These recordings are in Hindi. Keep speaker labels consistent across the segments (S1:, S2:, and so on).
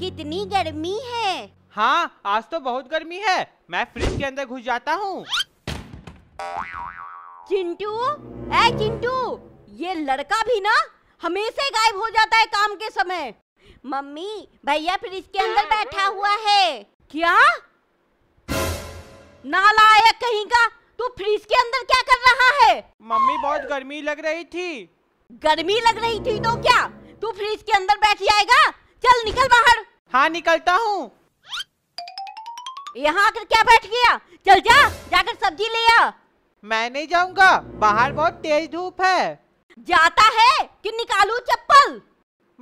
S1: कितनी गर्मी है
S2: हाँ आज तो बहुत गर्मी है मैं फ्रिज के अंदर घुस जाता हूँ चिंटू
S1: ए चिंटू ये लड़का भी ना हमेशा गायब हो जाता है काम के समय मम्मी भैया फ्रिज के अंदर बैठा हुआ है क्या नालायक कहीं का तू फ्रिज के अंदर क्या कर रहा है मम्मी बहुत गर्मी लग रही थी गर्मी लग रही थी तो क्या तू फ्रिज के अंदर बैठ
S2: जाएगा चल निकल बाहर हाँ निकलता हूँ यहाँ आकर क्या बैठ गया चल जा जाकर सब्जी ले आ मैं नहीं जाऊँगा बाहर बहुत तेज धूप है जाता है कि निकालू चप्पल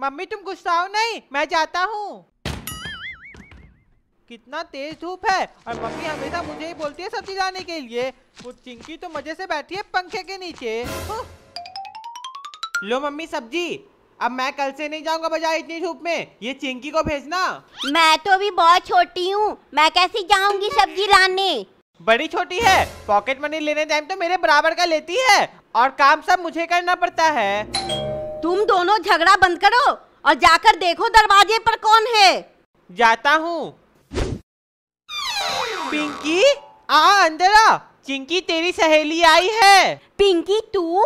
S2: मम्मी तुम गुस्सा हो नहीं मैं जाता हूँ कितना तेज धूप है और मम्मी हमेशा मुझे ही बोलती है सब्जी लाने के लिए वो चिंकी तो मजे से बैठी है पंखे के नीचे लो मम्मी सब्जी अब मैं कल से नहीं जाऊंगा बाजार इतनी धूप में ये चिंकी को भेजना मैं तो भी बहुत छोटी हूँ मैं कैसे जाऊंगी सब्जी लाने बड़ी छोटी है पॉकेट मनी लेने टाइम तो मेरे बराबर का लेती है और काम सब मुझे करना पड़ता है तुम दोनों झगड़ा बंद करो और जाकर देखो दरवाजे पर कौन है जाता हूँ पिंकी आ अंदर आ चिंकी तेरी सहेली आई है पिंकी
S1: तू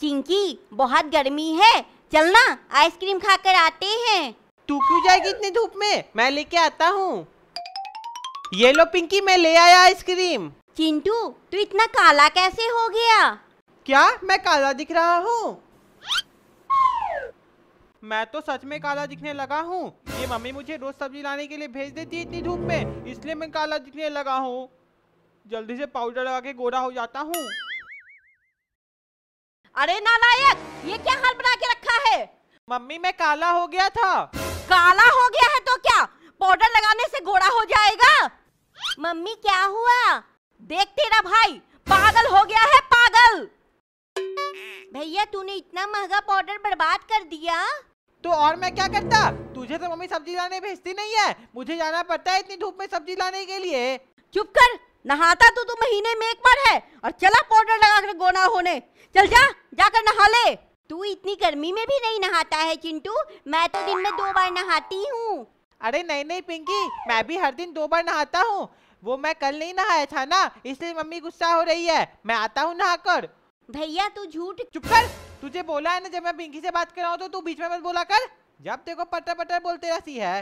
S1: चिंकी बहुत गर्मी है चलना आइसक्रीम खाकर आते
S2: हैं तू क्यों जाएगी इतनी धूप में मैं लेके आता हूँ ये लो पिंकी मैं ले आया आइसक्रीम चिंटू तू इतना काला कैसे हो गया क्या मैं काला दिख रहा हूँ मैं तो सच में काला दिखने लगा हूँ ये मम्मी मुझे रोज सब्जी लाने के लिए भेज देती है इतनी धूप में इसलिए मैं काला दिखने लगा हूँ जल्दी से पाउडर लगा के गोरा हो जाता हूँ अरे नालायक ये क्या हाल बना के रखा है मम्मी मैं काला हो गया
S1: था काला हो गया है तो क्या पाउडर लगाने से गोरा हो जाएगा मम्मी क्या हुआ देख तेरा भाई पागल हो गया है पागल
S2: भैया तूने इतना महंगा पाउडर बर्बाद कर दिया तो और मैं क्या करता तुझे तो मम्मी सब्जी लाने भेजती नहीं है मुझे जाना पड़ता है इतनी धूप में सब्जी लाने के लिए चुप कर नहाता तो तू महीने में एक बार है और चला पाउडर लगा कर गोना होने
S1: चल जा जाकर नहा ले तू इतनी गर्मी में भी नहीं नहाता है चिंटू मैं तो दिन
S2: में दो बार नहाती हूँ अरे नहीं नहीं पिंकी मैं भी हर दिन दो बार नहाता हूँ वो मैं कल नहीं नहाया था ना इसलिए मम्मी गुस्सा हो रही है मैं आता हूँ नहाकर भैया तू झूठ चुप कर तुझे बोला है ना जब मैं पिंकी से बात कर रहा हूँ तो तू बीच में मत बोला कर जब देखो पटर पटर बोलते रहती है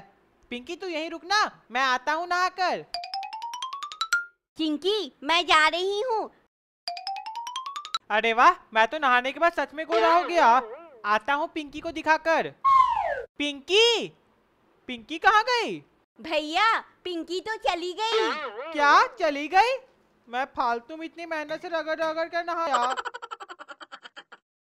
S2: पिंकी तू यहीं रुकना मैं आता हूँ नहाकर चिंकी मैं जा रही हूँ अरे वाह मैं तो नहाने के बाद सच में गोरा हो गया आता हूँ पिंकी को दिखाकर पिंकी पिंकी कहाँ गई भैया पिंकी तो चली गई क्या चली गई मैं फालतू में इतनी मेहनत से रगड़ रगड़ कर नहाया